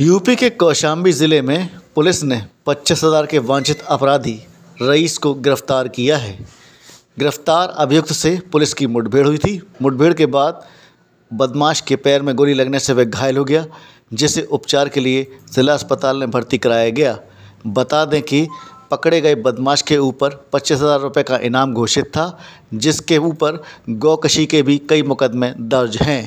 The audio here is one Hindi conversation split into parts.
यूपी के कौशाम्बी ज़िले में पुलिस ने पच्चीस हज़ार के वांछित अपराधी रईस को गिरफ्तार किया है गिरफ्तार अभियुक्त से पुलिस की मुठभेड़ हुई थी मुठभेड़ के बाद बदमाश के पैर में गोली लगने से वह घायल हो गया जिसे उपचार के लिए ज़िला अस्पताल में भर्ती कराया गया बता दें कि पकड़े गए बदमाश के ऊपर पच्चीस हज़ार रुपये का इनाम घोषित था जिसके ऊपर गौकशी के भी कई मुकदमे दर्ज हैं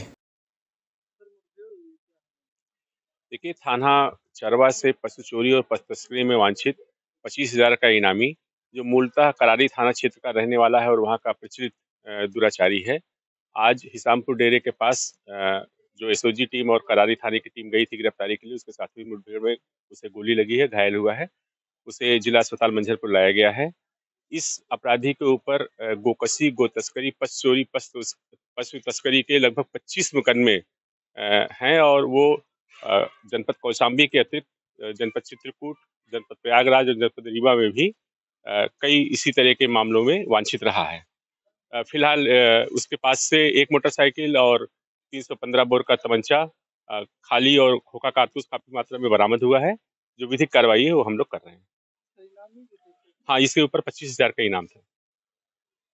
देखिए थाना चरवा से पशु चोरी और पशु तस्करी में वांछित पच्चीस हजार का इनामी जो मूलतः करारी थाना क्षेत्र का रहने वाला है और वहाँ का प्रचलित दुराचारी है आज हिसामपुर डेरे के पास जो एस टीम और करारी थाने की टीम गई थी गिरफ्तारी के लिए उसके साथ ही मुठभेड़ में उसे गोली लगी है घायल हुआ है उसे जिला अस्पताल मंझरपुर लाया गया है इस अपराधी के ऊपर गोकसी गो तस्करी पशु चोरी पशु तस्करी के लगभग 25 मुकदमे हैं और वो जनपद कौशाम्बी के अतिरिक्त जनपद चित्रकूट जनपद प्रयागराज और जनपद रीवा में भी कई इसी तरह के मामलों में वांछित रहा है फिलहाल उसके पास से एक मोटरसाइकिल और 315 बोर का तमंचा खाली और खोखा कारतूस काफी मात्रा में बरामद हुआ है जो विधिक कार्रवाई है वो हम लोग कर रहे हैं हाँ इसके ऊपर पच्चीस हजार का इनाम था